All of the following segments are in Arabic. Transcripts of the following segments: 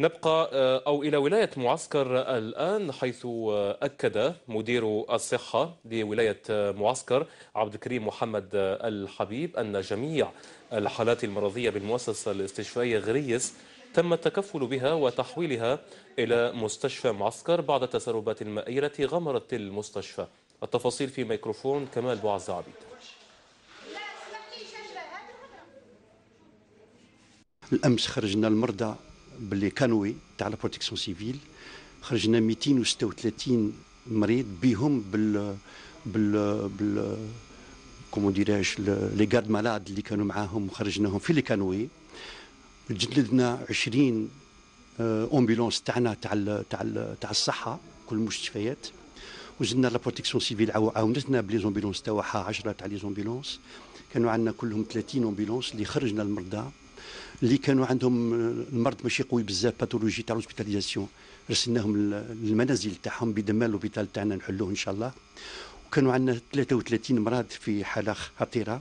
نبقى آه، أو إلى ولاية معسكر الآن حيث آه، أكد مدير الصحة لولاية آه، معسكر عبد الكريم محمد الحبيب أن جميع الحالات المرضية بالمؤسسة الاستشفائية غريس تم التكفل بها وتحويلها إلى مستشفى معسكر بعد تسربات التي غمرت المستشفى التفاصيل في ميكروفون كمال بوعز عبيد الأمس خرجنا المرضى باللي كانوي تاع لا بروتيكسيون سيفيل خرجنا 236 مريض بهم بال بال بال كومون ديراج لي غارد مالاد اللي كانوا معاهم خرجناهم في لي كانوي جددنا 20 امبولونس تاعنا تاع تاع تاع الصحه كل المستشفيات وزدنا لا بروتيكسيون سيفيل عاونتنا بلي زومبيلونس تاعها 10 تاع لي زومبيلونس كانوا عندنا كلهم 30 امبولونس اللي خرجنا المرضى اللي كانوا عندهم المرض ماشي قوي بزاف باثولوجي تاع لوسبيتاليزاسيون رسلناهم للمنازل تاعهم بدمال لوبيتال تاعنا نحلوه ان شاء الله وكانوا عندنا 33 مرض في حاله خطيره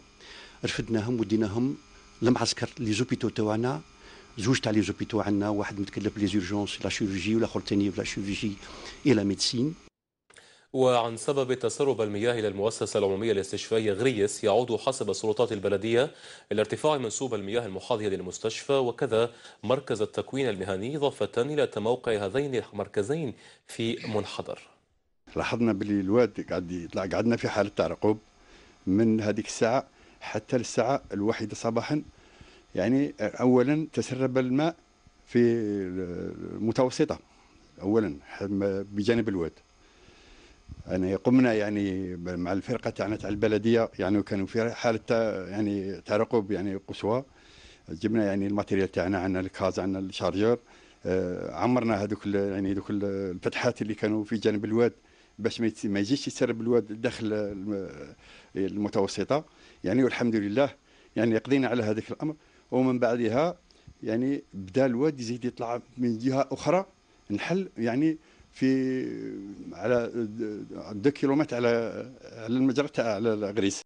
رفدناهم وديناهم المعسكر لي زوبيتو تاعنا زوج تاع لي زوبيتو عندنا واحد متكلف لي زورجونس لا شيروجي والاخر ثاني في لا شيروجي اي لا ميديسين وعن سبب تسرب المياه إلى المؤسسة العمومية الاستشفائية غريس يعود حسب سلطات البلدية إلى ارتفاع منسوب المياه المحاذية للمستشفى وكذا مركز التكوين المهني إضافة إلى تموقع هذين المركزين في منحدر لاحظنا باللي الواد قاعد يطلع قعدنا في حالة تعرقب من هذيك الساعة حتى الساعة الواحدة صباحا يعني أولا تسرب الماء في المتوسطة أولا بجانب الواد يعني قمنا يعني مع الفرقه تاعنا تاع البلديه يعني كانوا في حاله يعني ترقب يعني قصوى جبنا يعني الماتيريال تاعنا عندنا الكاز عندنا الشارجور آه، عمرنا هذوك يعني هذوك الفتحات اللي كانوا في جانب الواد باش ما يجيش يسرب الواد داخل المتوسطه يعني والحمد لله يعني قضينا على هذاك الامر ومن بعدها يعني بدا الواد يزيد يطلع من جهه اخرى نحل يعني في على 2 كيلومتر على على المجرى تاع على الغريس